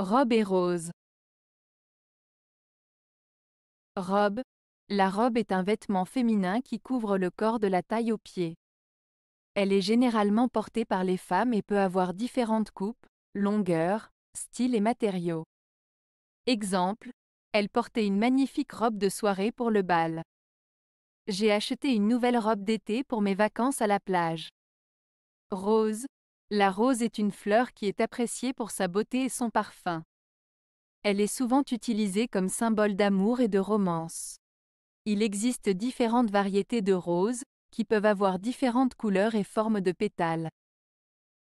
Robe et rose. Robe. La robe est un vêtement féminin qui couvre le corps de la taille aux pieds. Elle est généralement portée par les femmes et peut avoir différentes coupes, longueurs, styles et matériaux. Exemple, elle portait une magnifique robe de soirée pour le bal. J'ai acheté une nouvelle robe d'été pour mes vacances à la plage. Rose, la rose est une fleur qui est appréciée pour sa beauté et son parfum. Elle est souvent utilisée comme symbole d'amour et de romance. Il existe différentes variétés de roses, qui peuvent avoir différentes couleurs et formes de pétales.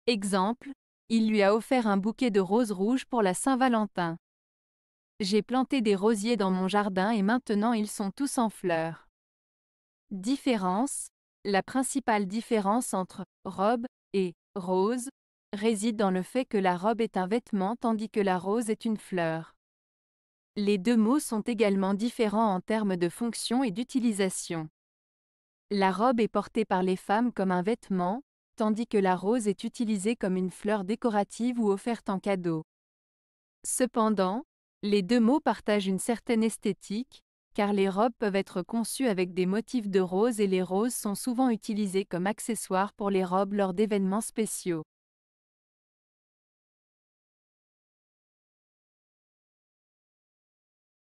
Exemple, il lui a offert un bouquet de roses rouges pour la Saint-Valentin. J'ai planté des rosiers dans mon jardin et maintenant ils sont tous en fleurs. Différence La principale différence entre robe et rose, réside dans le fait que la robe est un vêtement tandis que la rose est une fleur. Les deux mots sont également différents en termes de fonction et d'utilisation. La robe est portée par les femmes comme un vêtement, tandis que la rose est utilisée comme une fleur décorative ou offerte en cadeau. Cependant, les deux mots partagent une certaine esthétique, car les robes peuvent être conçues avec des motifs de rose et les roses sont souvent utilisées comme accessoires pour les robes lors d'événements spéciaux.